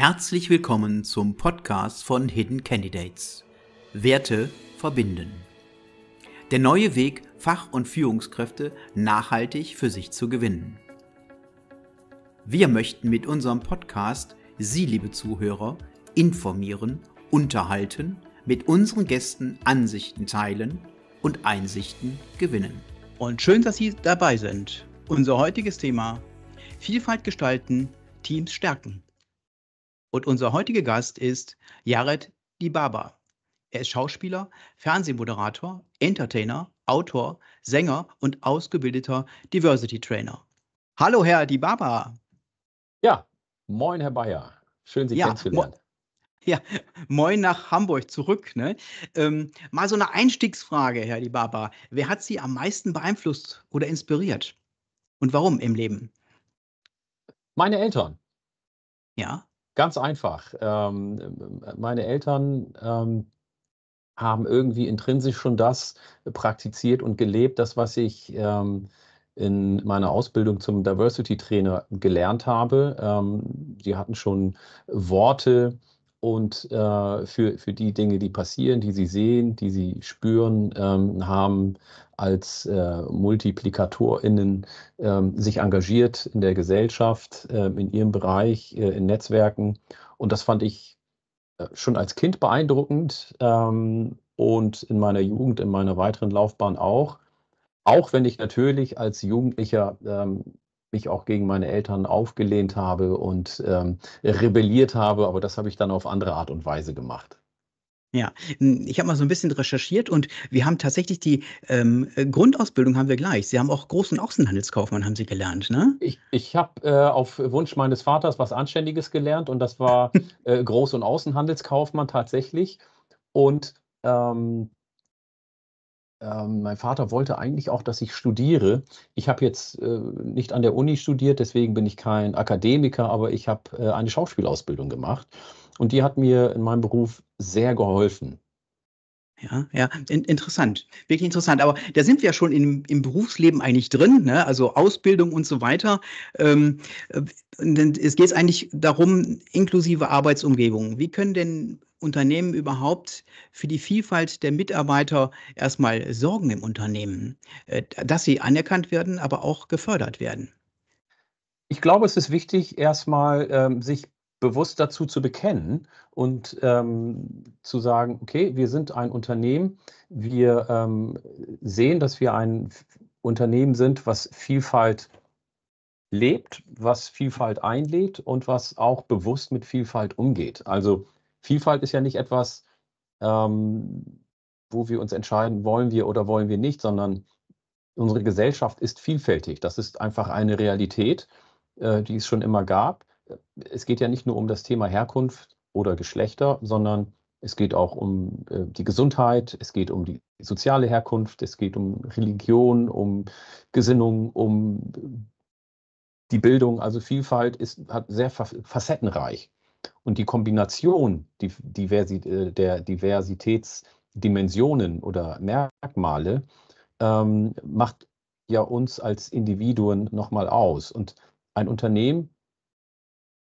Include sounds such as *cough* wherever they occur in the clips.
Herzlich willkommen zum Podcast von Hidden Candidates. Werte verbinden. Der neue Weg, Fach- und Führungskräfte nachhaltig für sich zu gewinnen. Wir möchten mit unserem Podcast Sie, liebe Zuhörer, informieren, unterhalten, mit unseren Gästen Ansichten teilen und Einsichten gewinnen. Und schön, dass Sie dabei sind. Unser heutiges Thema Vielfalt gestalten, Teams stärken. Und unser heutiger Gast ist Jared Dibaba. Er ist Schauspieler, Fernsehmoderator, Entertainer, Autor, Sänger und ausgebildeter Diversity Trainer. Hallo, Herr Dibaba. Ja, moin, Herr Bayer. Schön, Sie ja, kennenzulernen. Mo *laughs* ja, moin nach Hamburg zurück. Ne? Ähm, mal so eine Einstiegsfrage, Herr Dibaba. Wer hat Sie am meisten beeinflusst oder inspiriert? Und warum im Leben? Meine Eltern. Ja. Ganz einfach. Ähm, meine Eltern ähm, haben irgendwie intrinsisch schon das praktiziert und gelebt, das, was ich ähm, in meiner Ausbildung zum Diversity Trainer gelernt habe. Ähm, die hatten schon Worte und äh, für, für die Dinge, die passieren, die sie sehen, die sie spüren, ähm, haben als äh, MultiplikatorInnen ähm, sich engagiert in der Gesellschaft, äh, in ihrem Bereich, äh, in Netzwerken. Und das fand ich äh, schon als Kind beeindruckend ähm, und in meiner Jugend, in meiner weiteren Laufbahn auch. Auch wenn ich natürlich als Jugendlicher ähm, mich auch gegen meine Eltern aufgelehnt habe und ähm, rebelliert habe, aber das habe ich dann auf andere Art und Weise gemacht. Ja, hm, ich habe mal so ein bisschen recherchiert und wir haben tatsächlich die ähm, Grundausbildung haben wir gleich. Sie haben auch Groß- und Außenhandelskaufmann haben Sie gelernt, ne? Ich, ich habe äh, auf Wunsch meines Vaters was Anständiges gelernt und das war *laughs* äh, Groß- und Außenhandelskaufmann tatsächlich. Und ähm, ähm, mein Vater wollte eigentlich auch, dass ich studiere. Ich habe jetzt äh, nicht an der Uni studiert, deswegen bin ich kein Akademiker, aber ich habe äh, eine Schauspielausbildung gemacht und die hat mir in meinem Beruf sehr geholfen. Ja, ja, in, interessant, wirklich interessant. Aber da sind wir ja schon im, im Berufsleben eigentlich drin, ne? also Ausbildung und so weiter. Ähm, äh, es geht eigentlich darum, inklusive Arbeitsumgebung. Wie können denn Unternehmen überhaupt für die Vielfalt der Mitarbeiter erstmal sorgen im Unternehmen, äh, dass sie anerkannt werden, aber auch gefördert werden? Ich glaube, es ist wichtig, erstmal ähm, sich bewusst dazu zu bekennen und ähm, zu sagen, okay, wir sind ein Unternehmen, wir ähm, sehen, dass wir ein Unternehmen sind, was Vielfalt lebt, was Vielfalt einlädt und was auch bewusst mit Vielfalt umgeht. Also Vielfalt ist ja nicht etwas, ähm, wo wir uns entscheiden, wollen wir oder wollen wir nicht, sondern unsere Gesellschaft ist vielfältig. Das ist einfach eine Realität, äh, die es schon immer gab es geht ja nicht nur um das Thema Herkunft oder Geschlechter, sondern es geht auch um äh, die Gesundheit, es geht um die soziale Herkunft, es geht um Religion, um Gesinnung, um die Bildung. Also Vielfalt ist hat sehr facettenreich. Und die Kombination die Diversi äh, der Diversitätsdimensionen oder Merkmale ähm, macht ja uns als Individuen nochmal aus. Und ein Unternehmen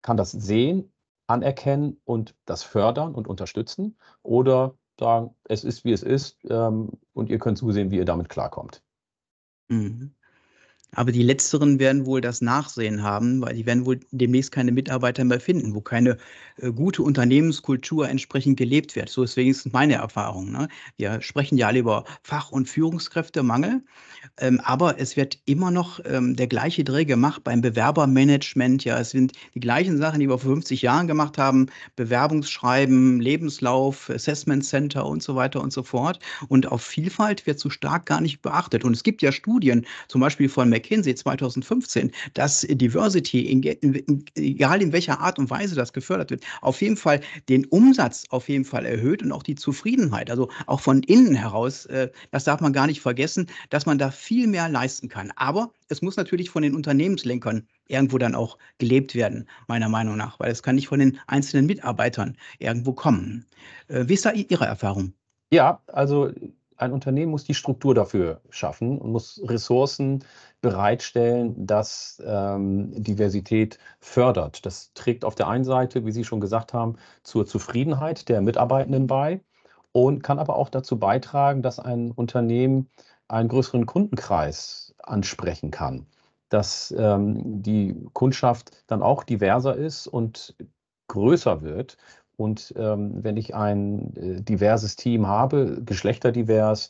kann das sehen, anerkennen und das fördern und unterstützen oder sagen, es ist wie es ist ähm, und ihr könnt zusehen, wie ihr damit klarkommt. Mhm. Aber die letzteren werden wohl das Nachsehen haben, weil die werden wohl demnächst keine Mitarbeiter mehr finden, wo keine äh, gute Unternehmenskultur entsprechend gelebt wird. So ist wenigstens meine Erfahrung. Ne? Wir sprechen ja alle über Fach- und Führungskräftemangel, ähm, aber es wird immer noch ähm, der gleiche Dreh gemacht beim Bewerbermanagement. Ja, es sind die gleichen Sachen, die wir vor 50 Jahren gemacht haben: Bewerbungsschreiben, Lebenslauf, Assessment Center und so weiter und so fort. Und auf Vielfalt wird so stark gar nicht beachtet. Und es gibt ja Studien, zum Beispiel von McKinsey, McKinsey 2015, dass Diversity, in, in, egal in welcher Art und Weise das gefördert wird, auf jeden Fall den Umsatz auf jeden Fall erhöht und auch die Zufriedenheit. Also auch von innen heraus, äh, das darf man gar nicht vergessen, dass man da viel mehr leisten kann. Aber es muss natürlich von den Unternehmenslenkern irgendwo dann auch gelebt werden, meiner Meinung nach, weil es kann nicht von den einzelnen Mitarbeitern irgendwo kommen. Äh, wie ist da Ihre Erfahrung? Ja, also ein Unternehmen muss die Struktur dafür schaffen und muss Ressourcen bereitstellen, das ähm, Diversität fördert. Das trägt auf der einen Seite, wie Sie schon gesagt haben, zur Zufriedenheit der Mitarbeitenden bei und kann aber auch dazu beitragen, dass ein Unternehmen einen größeren Kundenkreis ansprechen kann, dass ähm, die Kundschaft dann auch diverser ist und größer wird. Und ähm, wenn ich ein äh, diverses Team habe, geschlechterdivers,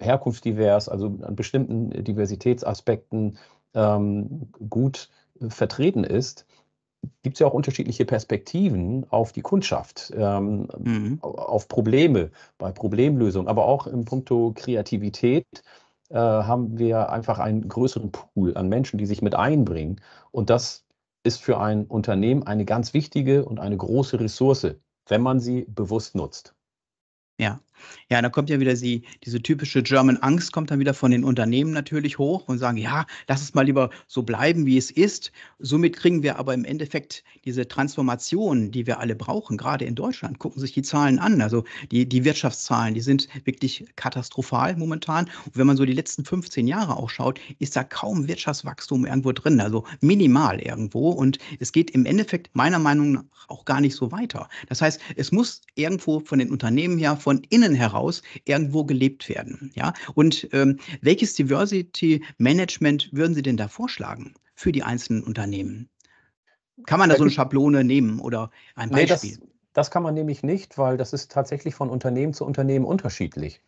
herkunftsdivers, also an bestimmten Diversitätsaspekten ähm, gut äh, vertreten ist, gibt es ja auch unterschiedliche Perspektiven auf die Kundschaft, ähm, mhm. auf Probleme, bei Problemlösung, aber auch im Punkto Kreativität äh, haben wir einfach einen größeren Pool an Menschen, die sich mit einbringen. Und das ist für ein Unternehmen eine ganz wichtige und eine große Ressource, wenn man sie bewusst nutzt. Ja, ja, dann kommt ja wieder die, diese typische German Angst, kommt dann wieder von den Unternehmen natürlich hoch und sagen, ja, lass es mal lieber so bleiben, wie es ist. Somit kriegen wir aber im Endeffekt diese Transformation, die wir alle brauchen, gerade in Deutschland. Gucken sich die Zahlen an. Also die, die Wirtschaftszahlen, die sind wirklich katastrophal momentan. Und wenn man so die letzten 15 Jahre auch schaut, ist da kaum Wirtschaftswachstum irgendwo drin, also minimal irgendwo. Und es geht im Endeffekt meiner Meinung nach auch gar nicht so weiter. Das heißt, es muss irgendwo von den Unternehmen her, von innen innen heraus irgendwo gelebt werden. Ja? Und ähm, welches Diversity Management würden Sie denn da vorschlagen für die einzelnen Unternehmen? Kann man da so eine Schablone nehmen oder ein Beispiel? Nee, das, das kann man nämlich nicht, weil das ist tatsächlich von Unternehmen zu Unternehmen unterschiedlich.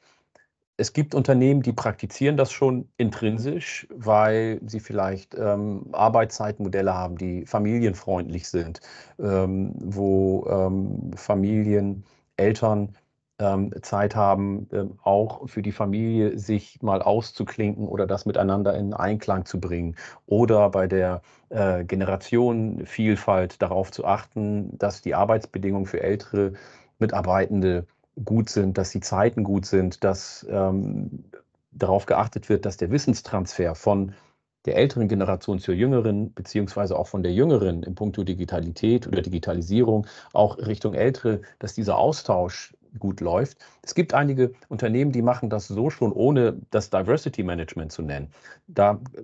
Es gibt Unternehmen, die praktizieren das schon intrinsisch, weil sie vielleicht ähm, Arbeitszeitmodelle haben, die familienfreundlich sind, ähm, wo ähm, Familien, Eltern ähm, Zeit haben, ähm, auch für die Familie sich mal auszuklinken oder das miteinander in Einklang zu bringen. Oder bei der äh, Generationenvielfalt darauf zu achten, dass die Arbeitsbedingungen für ältere Mitarbeitende gut sind, dass die Zeiten gut sind, dass ähm, darauf geachtet wird, dass der Wissenstransfer von der älteren Generation zur jüngeren, beziehungsweise auch von der jüngeren in puncto Digitalität oder Digitalisierung, auch Richtung ältere, dass dieser Austausch gut läuft. Es gibt einige Unternehmen, die machen das so schon, ohne das Diversity Management zu nennen. Da äh,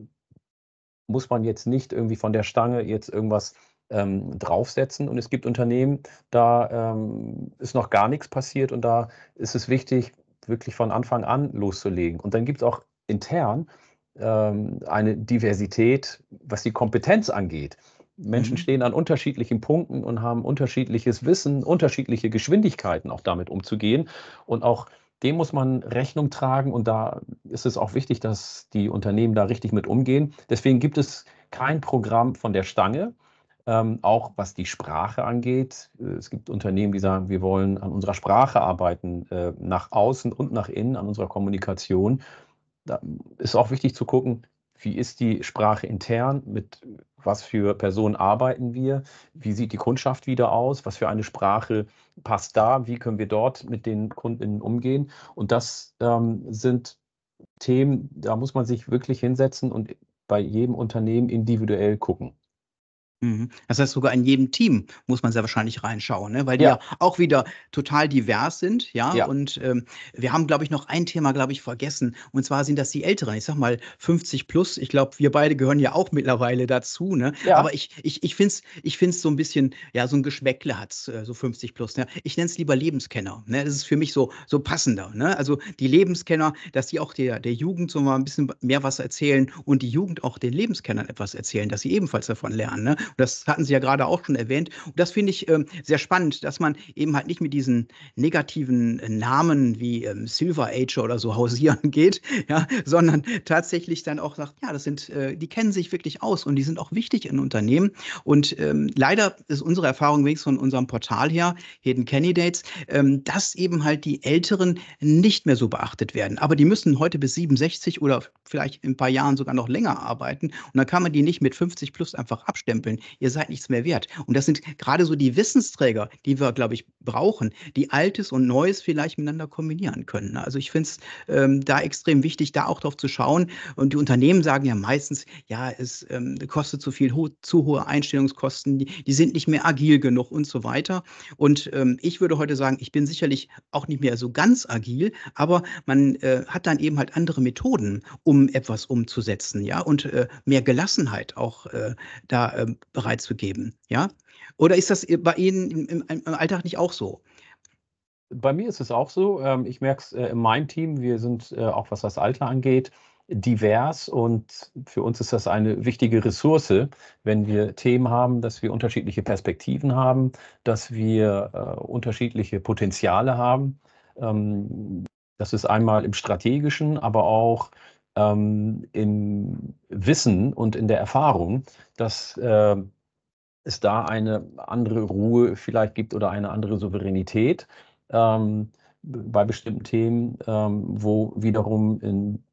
muss man jetzt nicht irgendwie von der Stange jetzt irgendwas ähm, draufsetzen. Und es gibt Unternehmen, da ähm, ist noch gar nichts passiert und da ist es wichtig, wirklich von Anfang an loszulegen. Und dann gibt es auch intern ähm, eine Diversität, was die Kompetenz angeht. Menschen mhm. stehen an unterschiedlichen Punkten und haben unterschiedliches Wissen, unterschiedliche Geschwindigkeiten, auch damit umzugehen. Und auch dem muss man Rechnung tragen. Und da ist es auch wichtig, dass die Unternehmen da richtig mit umgehen. Deswegen gibt es kein Programm von der Stange. Ähm, auch was die Sprache angeht. Es gibt Unternehmen, die sagen, wir wollen an unserer Sprache arbeiten, äh, nach außen und nach innen, an unserer Kommunikation. Da ist auch wichtig zu gucken, wie ist die Sprache intern? Mit was für Personen arbeiten wir? Wie sieht die Kundschaft wieder aus? Was für eine Sprache passt da? Wie können wir dort mit den Kunden umgehen? Und das ähm, sind Themen, da muss man sich wirklich hinsetzen und bei jedem Unternehmen individuell gucken. Mhm. Das heißt, sogar in jedem Team muss man sehr wahrscheinlich reinschauen, ne? weil die ja. ja. auch wieder total divers sind. Ja, ja. und ähm, wir haben, glaube ich, noch ein Thema, glaube ich, vergessen. Und zwar sind das die Älteren. Ich sag mal 50 plus. Ich glaube, wir beide gehören ja auch mittlerweile dazu. Ne? Ja. Aber ich, ich, ich finde es ich find's so ein bisschen, ja, so ein Geschmäckle hat es, äh, so 50 plus. Ne? Ich nenne es lieber Lebenskenner. Ne? Das ist für mich so, so passender. Ne? Also die Lebenskenner, dass die auch der, der Jugend so mal ein bisschen mehr was erzählen und die Jugend auch den Lebenskennern etwas erzählen, dass sie ebenfalls davon lernen. Ne? Das hatten Sie ja gerade auch schon erwähnt. Und das finde ich ähm, sehr spannend, dass man eben halt nicht mit diesen negativen äh, Namen wie ähm, Silver Age oder so hausieren *laughs* geht, ja, sondern tatsächlich dann auch sagt, ja, das sind, äh, die kennen sich wirklich aus und die sind auch wichtig in Unternehmen. Und ähm, leider ist unsere Erfahrung wenigstens von unserem Portal her, Hidden Candidates, ähm, dass eben halt die Älteren nicht mehr so beachtet werden. Aber die müssen heute bis 67 oder vielleicht in ein paar Jahren sogar noch länger arbeiten. Und dann kann man die nicht mit 50 plus einfach abstempeln ihr seid nichts mehr wert. Und das sind gerade so die Wissensträger, die wir, glaube ich, brauchen, die Altes und Neues vielleicht miteinander kombinieren können. Ne? Also ich finde es ähm, da extrem wichtig, da auch drauf zu schauen. Und die Unternehmen sagen ja meistens, ja, es ähm, kostet zu viel, ho zu hohe Einstellungskosten, die, die, sind nicht mehr agil genug und so weiter. Und ähm, ich würde heute sagen, ich bin sicherlich auch nicht mehr so ganz agil, aber man äh, hat dann eben halt andere Methoden, um etwas umzusetzen, ja, und äh, mehr Gelassenheit auch äh, da ähm, bereitzugeben? Ja? Oder ist das bei Ihnen im, im, im Alltag nicht auch so? Bei mir ist es auch so. Ähm, ich merke es äh, in meinem Team. Wir sind äh, auch, was das Alter angeht, divers und für uns ist das eine wichtige Ressource, wenn wir Themen haben, dass wir unterschiedliche Perspektiven haben, dass wir äh, unterschiedliche Potenziale haben. Ähm, das ist einmal im strategischen, aber auch ähm, im Wissen und in der Erfahrung, dass äh, es da eine andere Ruhe vielleicht gibt oder eine andere Souveränität ähm, bei bestimmten Themen, ähm, wo wiederum in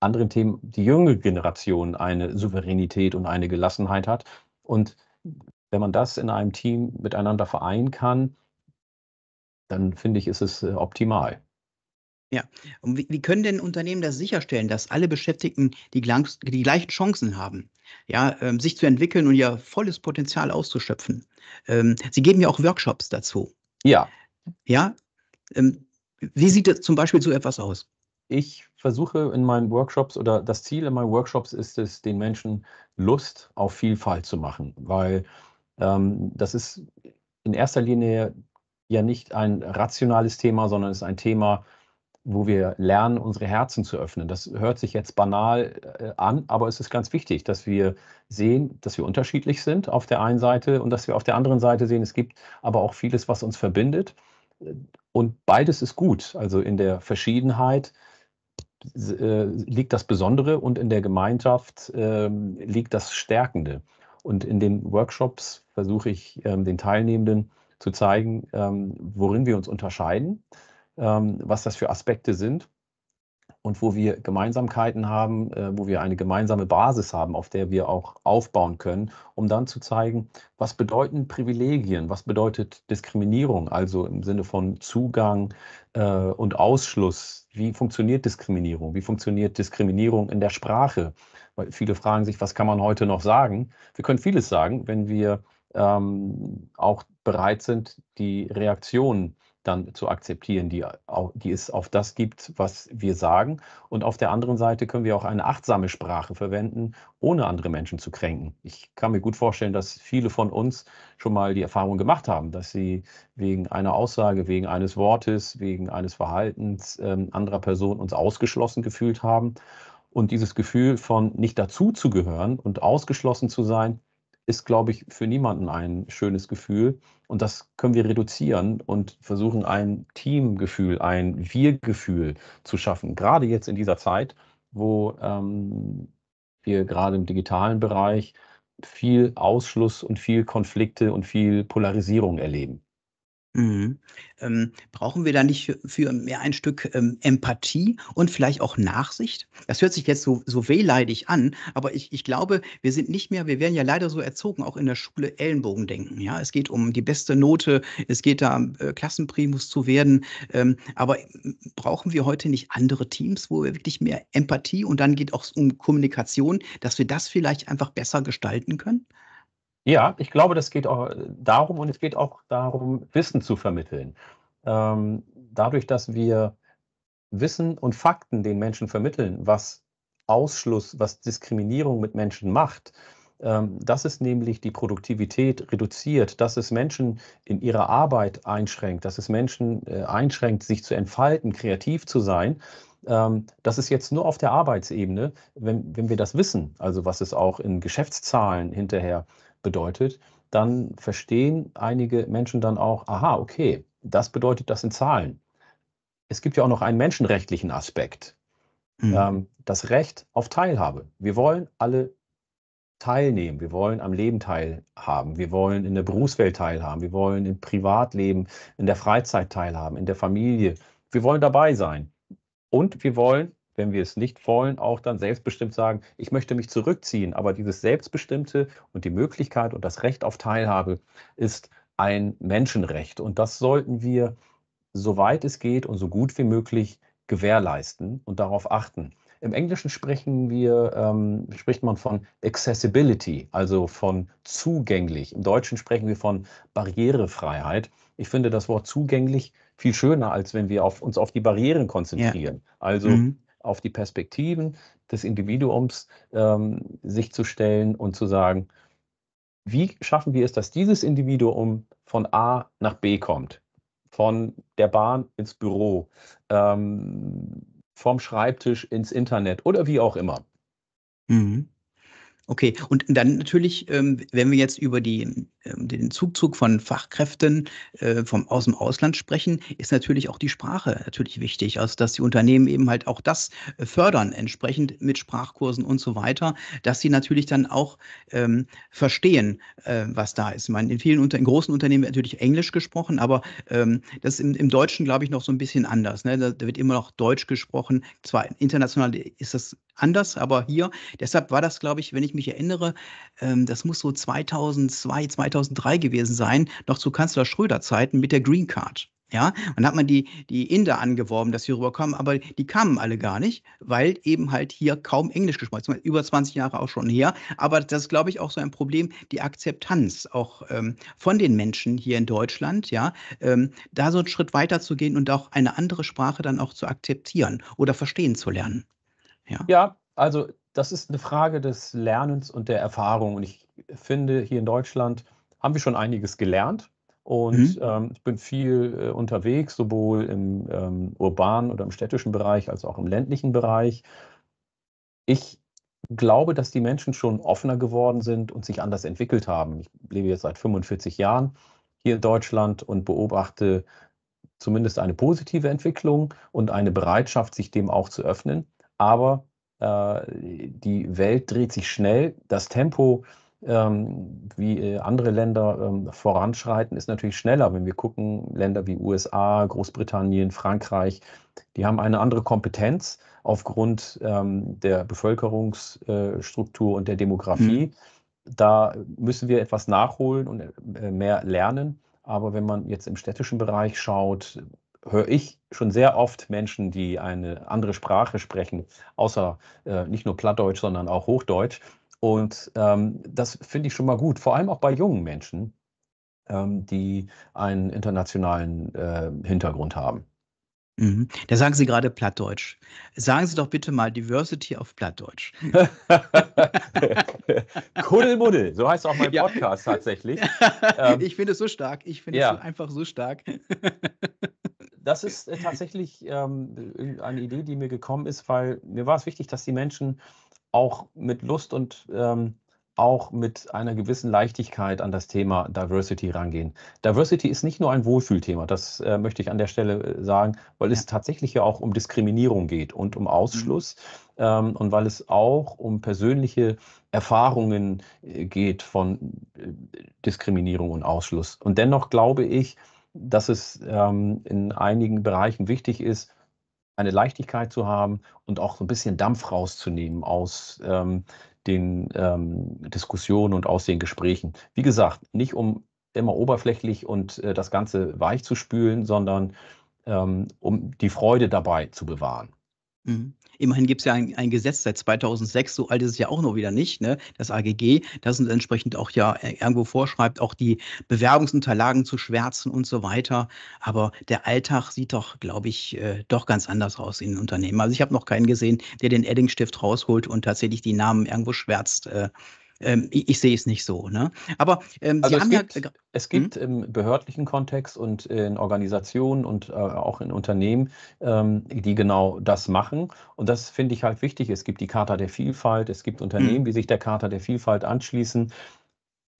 anderen Themen die jüngere Generation eine Souveränität und eine Gelassenheit hat. Und wenn man das in einem Team miteinander vereinen kann, dann finde ich, ist es äh, optimal. Ja, und wie, wie können denn Unternehmen das sicherstellen, dass alle Beschäftigten die, die gleichen Chancen haben, ja, ähm, sich zu entwickeln und ihr volles Potenzial auszuschöpfen? Ähm, Sie geben ja auch Workshops dazu. Ja. Ja. Ähm, wie sieht das zum Beispiel so etwas aus? Ich versuche in meinen Workshops oder das Ziel in meinen Workshops ist es, den Menschen Lust auf Vielfalt zu machen, weil ähm, das ist in erster Linie ja nicht ein rationales Thema, sondern es ist ein Thema, wo wir lernen, unsere Herzen zu öffnen. Das hört sich jetzt banal äh, an, aber es ist ganz wichtig, dass wir sehen, dass wir unterschiedlich sind auf der einen Seite und dass wir auf der anderen Seite sehen, es gibt aber auch vieles, was uns verbindet. Und beides ist gut. Also in der Verschiedenheit äh, liegt das Besondere und in der Gemeinschaft ähm, liegt das Stärkende. Und in den Workshops versuche ich ähm, den Teilnehmenden zu zeigen, ähm, worin wir uns unterscheiden ähm, was das für Aspekte sind und wo wir Gemeinsamkeiten haben, äh, wo wir eine gemeinsame Basis haben, auf der wir auch aufbauen können, um dann zu zeigen, was bedeuten Privilegien, was bedeutet Diskriminierung, also im Sinne von Zugang äh, und Ausschluss. Wie funktioniert Diskriminierung? Wie funktioniert Diskriminierung in der Sprache? Weil viele fragen sich, was kann man heute noch sagen? Wir können vieles sagen, wenn wir ähm, auch bereit sind, die Reaktionen äh, dann zu akzeptieren, die, die es auf das gibt, was wir sagen. Und auf der anderen Seite können wir auch eine achtsame Sprache verwenden, ohne andere Menschen zu kränken. Ich kann mir gut vorstellen, dass viele von uns schon mal die Erfahrung gemacht haben, dass sie wegen einer Aussage, wegen eines Wortes, wegen eines Verhaltens äh, anderer Person uns ausgeschlossen gefühlt haben. Und dieses Gefühl von nicht dazu zu gehören und ausgeschlossen zu sein, ist, glaube ich, für niemanden ein schönes Gefühl. Und das können wir reduzieren und versuchen, ein Teamgefühl, ein Wir-Gefühl zu schaffen. Gerade jetzt in dieser Zeit, wo ähm, wir gerade im digitalen Bereich viel Ausschluss und viel Konflikte und viel Polarisierung erleben. Mhm. Ähm, brauchen wir da nicht für, mehr ein Stück ähm, Empathie und vielleicht auch Nachsicht? Das hört sich jetzt so, so wehleidig an, aber ich, ich glaube, wir sind nicht mehr, wir werden ja leider so erzogen, auch in der Schule Ellenbogen denken. Ja? Es geht um die beste Note, es geht da, äh, Klassenprimus zu werden. Ähm, aber äh, brauchen wir heute nicht andere Teams, wo wir wirklich mehr Empathie und dann geht auch um Kommunikation, dass wir das vielleicht einfach besser gestalten können? Ja, ich glaube, das geht auch äh, darum und es geht auch darum, Wissen zu vermitteln. Ähm, dadurch, dass wir Wissen und Fakten den Menschen vermitteln, was Ausschluss, was Diskriminierung mit Menschen macht, ähm, dass es nämlich die Produktivität reduziert, dass es Menschen in ihrer Arbeit einschränkt, dass es Menschen äh, einschränkt, sich zu entfalten, kreativ zu sein. Ähm, das ist jetzt nur auf der Arbeitsebene, wenn, wenn wir das wissen, also was es auch in Geschäftszahlen hinterher äh, bedeutet, dann verstehen einige Menschen dann auch, aha, okay, das bedeutet das in Zahlen. Es gibt ja auch noch einen menschenrechtlichen Aspekt, mhm. Ähm, das Recht auf Teilhabe. Wir wollen alle teilnehmen, wir wollen am Leben teilhaben, wir wollen in der Berufswelt teilhaben, wir wollen im Privatleben, in der Freizeit teilhaben, in der Familie. Wir wollen dabei sein und wir wollen wenn wir es nicht wollen, auch dann selbstbestimmt sagen, ich möchte mich zurückziehen. Aber dieses Selbstbestimmte und die Möglichkeit und das Recht auf Teilhabe ist ein Menschenrecht. Und das sollten wir, soweit es geht und so gut wie möglich, gewährleisten und darauf achten. Im Englischen sprechen wir, ähm, spricht man von Accessibility, also von zugänglich. Im Deutschen sprechen wir von Barrierefreiheit. Ich finde das Wort zugänglich viel schöner, als wenn wir auf, uns auf die Barrieren konzentrieren. Ja. Also mhm auf die Perspektiven des Individuums ähm, sich zu stellen und zu sagen, wie schaffen wir es, dass dieses Individuum von A nach B kommt, von der Bahn ins Büro, ähm, vom Schreibtisch ins Internet oder wie auch immer. Mhm. Okay, und dann natürlich, ähm, wenn wir jetzt über die, ähm, den Zugzug von Fachkräften äh, vom, aus dem Ausland sprechen, ist natürlich auch die Sprache natürlich wichtig, also dass die Unternehmen eben halt auch das äh, fördern, entsprechend mit Sprachkursen und so weiter, dass sie natürlich dann auch ähm, verstehen, äh, was da ist. Ich meine, in vielen Unter in großen Unternehmen wird natürlich Englisch gesprochen, aber ähm, das ist im, im Deutschen, glaube ich, noch so ein bisschen anders. Ne? Da, da wird immer noch Deutsch gesprochen. Zwar international ist das anders, aber hier, deshalb war das, glaube ich, wenn ich mich erinnere, ähm, das muss so 2002, 2003 gewesen sein, noch zu Kanzler Schröder Zeiten mit der Green Card. Ja, und hat man die, die Inder angeworben, dass sie rüberkommen, aber die kamen alle gar nicht, weil eben halt hier kaum Englisch gesprochen wird. Über 20 Jahre auch schon her. Aber das ist, glaube ich, auch so ein Problem, die Akzeptanz auch ähm, von den Menschen hier in Deutschland, ja, ähm, da so einen Schritt weiter zu gehen und auch eine andere Sprache dann auch zu akzeptieren oder verstehen zu lernen. Ja, ja also das ist eine Frage des Lernens und der Erfahrung. Und ich finde, hier in Deutschland haben wir schon einiges gelernt. Und mhm. ähm, ich bin viel äh, unterwegs, sowohl im ähm, urbanen oder im städtischen Bereich als auch im ländlichen Bereich. Ich glaube, dass die Menschen schon offener geworden sind und sich anders entwickelt haben. Ich lebe jetzt seit 45 Jahren hier in Deutschland und beobachte zumindest eine positive Entwicklung und eine Bereitschaft, sich dem auch zu öffnen aber äh, die Welt dreht sich schnell. Das Tempo, ähm, wie äh, andere Länder ähm, voranschreiten, ist natürlich schneller. Wenn wir gucken, Länder wie USA, Großbritannien, Frankreich, die haben eine andere Kompetenz aufgrund ähm, der Bevölkerungsstruktur äh, und der Demografie. Mhm. Da müssen wir etwas nachholen und äh, mehr lernen. Aber wenn man jetzt im städtischen Bereich schaut, höre ich schon sehr oft Menschen, die eine andere Sprache sprechen, außer äh, nicht nur Plattdeutsch, sondern auch Hochdeutsch. Und ähm, das finde ich schon mal gut, vor allem auch bei jungen Menschen, ähm, die einen internationalen äh, Hintergrund haben. Mhm. Da sagen Sie gerade Plattdeutsch. Sagen Sie doch bitte mal Diversity auf Plattdeutsch. *laughs* *laughs* Kuddelmuddel, so heißt auch mein Podcast ja. tatsächlich. *laughs* Ähm, ich finde es so stark. Ich finde ja. es einfach so stark das ist äh, tatsächlich ähm, äh, eine Idee, die mir gekommen ist, weil mir war es wichtig, dass die Menschen auch mit Lust und ähm, auch mit einer gewissen Leichtigkeit an das Thema Diversity rangehen. Diversity ist nicht nur ein Wohlfühlthema, das äh, möchte ich an der Stelle äh, sagen, weil es tatsächlich ja auch um Diskriminierung geht und um mhm. Ausschluss mhm. ähm, und weil es auch um persönliche Erfahrungen äh, geht von äh, Diskriminierung und Ausschluss. Und dennoch glaube ich, dass es ähm, in einigen Bereichen wichtig ist, eine Leichtigkeit zu haben und auch so ein bisschen Dampf rauszunehmen aus ähm, den ähm, Diskussionen und aus den Gesprächen. Wie gesagt, nicht um immer oberflächlich und äh, das Ganze weich zu spülen, sondern ähm, um die Freude dabei zu bewahren. Mhm. Immerhin gibt es ja ein, ein, Gesetz seit 2006, so alt ist es ja auch noch wieder nicht, ne? das AGG, das uns entsprechend auch ja äh, irgendwo vorschreibt, auch die Bewerbungsunterlagen zu schwärzen und so weiter. Aber der Alltag sieht doch, glaube ich, äh, doch ganz anders aus in den Unternehmen. Also ich habe noch keinen gesehen, der den Edding-Stift rausholt und tatsächlich die Namen irgendwo schwärzt. Äh, ähm, ich, ich sehe es nicht so. Ne? Aber ähm, also es gibt, ja, es hm? gibt im behördlichen Kontext und in Organisationen und äh, auch in Unternehmen, ähm, die genau das machen. Und das finde ich halt wichtig. Es gibt die Charta der Vielfalt, es gibt hm. Unternehmen, die sich der Charta der Vielfalt anschließen.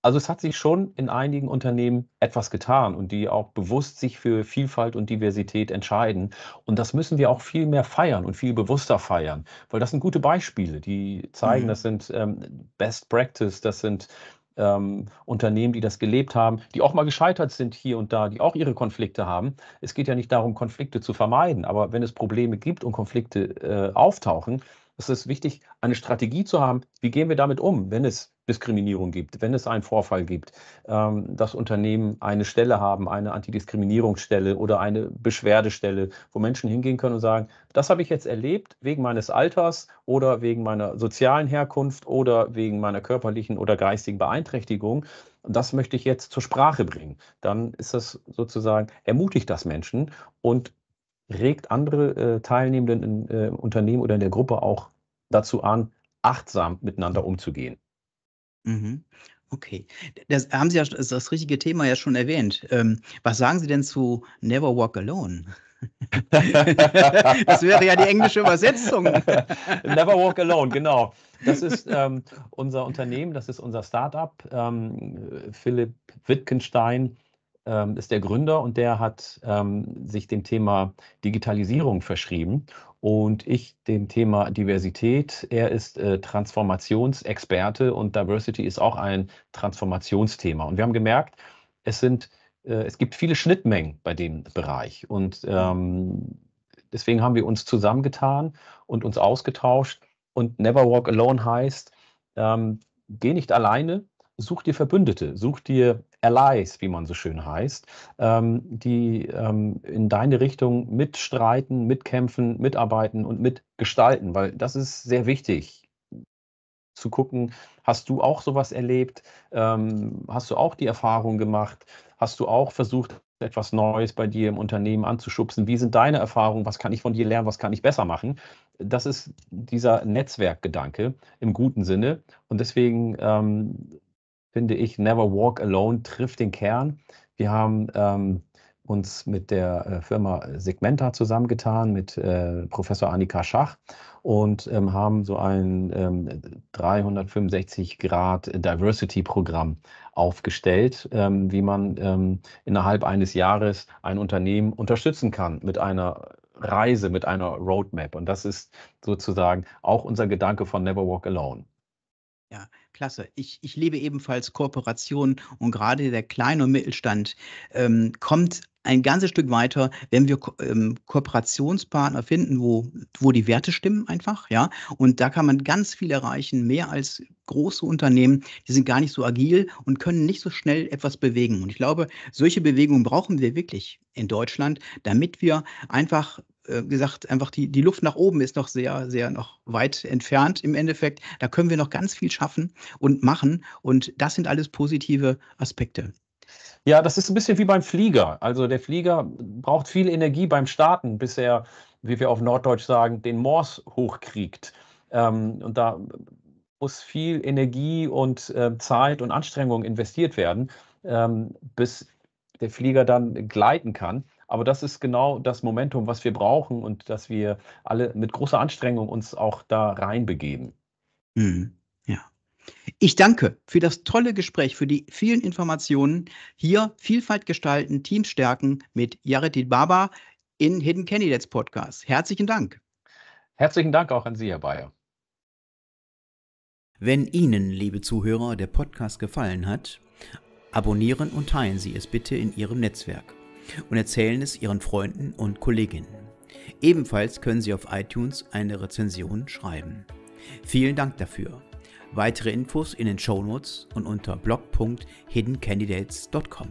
Also es hat sich schon in einigen Unternehmen etwas getan und die auch bewusst sich für Vielfalt und Diversität entscheiden. Und das müssen wir auch viel mehr feiern und viel bewusster feiern, weil das sind gute Beispiele, die zeigen, mhm. das sind ähm, Best Practice, das sind ähm, Unternehmen, die das gelebt haben, die auch mal gescheitert sind hier und da, die auch ihre Konflikte haben. Es geht ja nicht darum, Konflikte zu vermeiden, aber wenn es Probleme gibt und Konflikte äh, auftauchen, es ist wichtig, eine Strategie zu haben, wie gehen wir damit um, wenn es Diskriminierung gibt, wenn es einen Vorfall gibt, ähm, dass Unternehmen eine Stelle haben, eine Antidiskriminierungsstelle oder eine Beschwerdestelle, wo Menschen hingehen können und sagen, das habe ich jetzt erlebt wegen meines Alters oder wegen meiner sozialen Herkunft oder wegen meiner körperlichen oder geistigen Beeinträchtigung. Das möchte ich jetzt zur Sprache bringen. Dann ist das sozusagen, ermutigt das Menschen und regt andere äh, Teilnehmenden äh, im äh, Unternehmen oder in der Gruppe auch dazu an, achtsam miteinander umzugehen. Mhm. Okay, das haben Sie ja das, das richtige Thema ja schon erwähnt. Ähm, was sagen Sie denn zu Never Walk Alone? *laughs* das wäre ja die englische Übersetzung. *laughs* Never Walk Alone, genau. Das ist ähm, unser Unternehmen, das ist unser Startup. Ähm, Philipp Wittgenstein ähm, ist der Gründer und der hat ähm, sich dem Thema Digitalisierung verschrieben und ich dem Thema Diversität. Er ist äh, Transformationsexperte und Diversity ist auch ein Transformationsthema. Und wir haben gemerkt, es sind äh, es gibt viele Schnittmengen bei dem Bereich und ähm, deswegen haben wir uns zusammengetan und uns ausgetauscht und Never Walk Alone heißt, ähm, geh nicht alleine, such dir Verbündete, such dir Allies, wie man so schön heißt, ähm, die ähm, in deine Richtung mitstreiten, mitkämpfen, mitarbeiten und mitgestalten, weil das ist sehr wichtig zu gucken, hast du auch sowas erlebt? Ähm, hast du auch die Erfahrung gemacht? Hast du auch versucht, etwas Neues bei dir im Unternehmen anzuschubsen? Wie sind deine Erfahrungen? Was kann ich von dir lernen? Was kann ich besser machen? Das ist dieser Netzwerkgedanke im guten Sinne. Und deswegen ähm, finde ich, Never Walk Alone trifft den Kern. Wir haben ähm, uns mit der äh, Firma Segmenta zusammengetan, mit äh, Professor Annika Schach und ähm, haben so ein ähm, 365-Grad-Diversity-Programm aufgestellt, ähm, wie man ähm, innerhalb eines Jahres ein Unternehmen unterstützen kann mit einer Reise, mit einer Roadmap. Und das ist sozusagen auch unser Gedanke von Never Walk Alone. Ja, Klasse. Ich, ich lebe ebenfalls Kooperationen und gerade der Klein- und Mittelstand ähm, kommt ein ganzes Stück weiter, wenn wir Ko ähm, Kooperationspartner finden, wo, wo die Werte stimmen einfach, ja. Und da kann man ganz viel erreichen, mehr als große Unternehmen, die sind gar nicht so agil und können nicht so schnell etwas bewegen. Und ich glaube, solche Bewegungen brauchen wir wirklich in Deutschland, damit wir einfach äh, gesagt, einfach die, die Luft nach oben ist noch sehr, sehr noch weit entfernt im Endeffekt. Da können wir noch ganz viel schaffen und machen. Und das sind alles positive Aspekte. Ja, das ist ein bisschen wie beim Flieger. Also der Flieger braucht viel Energie beim Starten, bis er, wie wir auf Norddeutsch sagen, den Morse hochkriegt. Ähm, und da muss viel Energie und äh, Zeit und Anstrengung investiert werden, ähm, bis der Flieger dann gleiten kann. Aber das ist genau das Momentum, was wir brauchen und dass wir alle mit großer Anstrengung uns auch da reinbegeben. Mhm. Ja. Ich danke für das tolle Gespräch, für die vielen Informationen. Hier Vielfalt gestalten, Teams stärken mit Jared Baba in Hidden Candidates Podcast. Herzlichen Dank. Herzlichen Dank auch an Sie, Herr Bayer. Wenn Ihnen, liebe Zuhörer, der Podcast gefallen hat, abonnieren und teilen Sie es bitte in Ihrem Netzwerk und erzählen es ihren Freunden und Kolleginnen. Ebenfalls können Sie auf iTunes eine Rezension schreiben. Vielen Dank dafür. Weitere Infos in den Shownotes und unter blog.hiddencandidates.com.